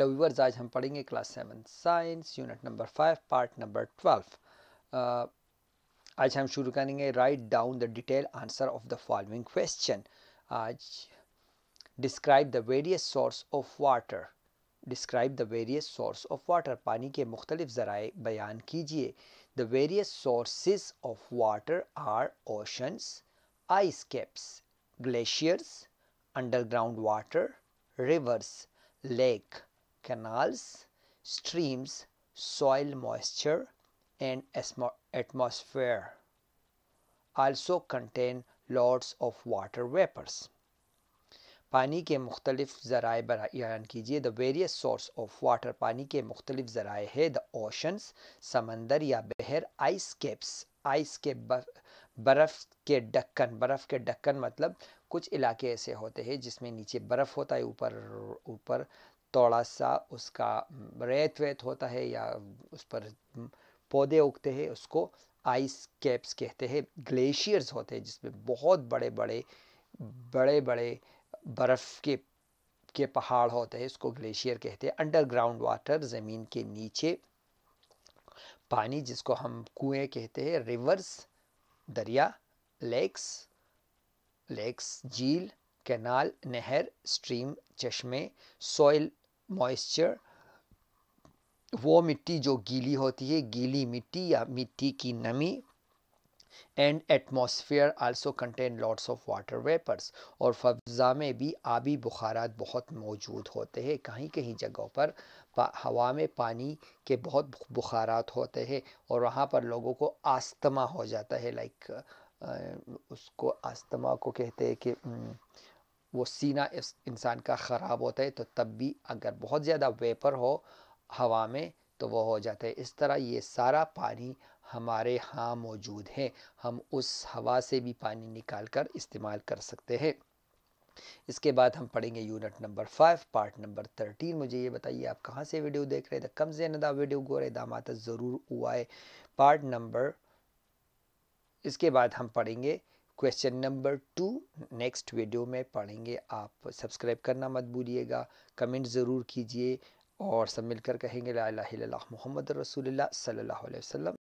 Hello viewers आज हम पढ़ेंगे class seven science unit number five part number twelve आज हम शुरू करेंगे write down the detail answer of the following question आज describe the various source of water describe the various source of water पानी के मुख्तलिफ ज़राए बयान कीजिए the various sources of water are oceans ice caps glaciers underground water rivers lake canals, streams, soil moisture, and atmosphere also contain lots of water vapors. पानी के मुख्तलिफ ज़राए बयान कीजिए the various source of water पानी के मुख्तलिफ ज़राए है द ओशंस समंदर या बहर आइस केप्स आइस के बर्फ़ के डक्कन बर्फ़ के डक्कन मतलब कुछ इलाके ऐसे होते हैं जिसमें नीचे बर्फ़ होता है ऊपर ऊपर थोड़ा सा उसका रेत वेत होता है या उस पर पौधे उगते हैं उसको आइस कैप्स कहते हैं ग्लेशियर्स होते हैं जिसमें बहुत बड़े बड़े बड़े बड़े बर्फ़ के के पहाड़ होते हैं इसको ग्लेशियर कहते हैं अंडरग्राउंड वाटर ज़मीन के नीचे पानी जिसको हम कुएं कहते हैं रिवर्स दरिया लेक्स लेक्स झील कैनाल नहर स्ट्रीम चश्मे सॉइल मॉइस्चर वो मिट्टी जो गीली होती है गीली मिट्टी या मिट्टी की नमी and atmosphere also contain lots of water vapours और फजा में भी आबी बुखारात बहुत मौजूद होते हैं कहीं कहीं जगहों पर हवा में पानी के बहुत बुखारात होते हैं और वहाँ पर लोगों को आस्तमा हो जाता है लाइक उसको आस्तमा को कहते हैं कि वो सीना इस इंसान का ख़राब होता है तो तब भी अगर बहुत ज़्यादा वेपर हो हवा में तो वो हो जाता है इस तरह ये सारा पानी हमारे यहाँ मौजूद है हम उस हवा से भी पानी निकाल कर इस्तेमाल कर सकते हैं इसके बाद हम पढ़ेंगे unit number five part number thirteen मुझे ये बताइए आप कहाँ से वीडियो देख रहे थे तो कम से ना वीडियो गोरे दामाता ज़रूर हुआ है पार्ट नंबर इसके बाद हम पढ़ेंगे question number two next video में पढ़ेंगे आप सब्सक्राइब करना मत भूलिएगा कमेंट ज़रूर कीजिए और सब मिलकर कहेंगे ला मोहम्मद रसूलुल्लाह सल्लल्लाहु अलैहि वसल्लम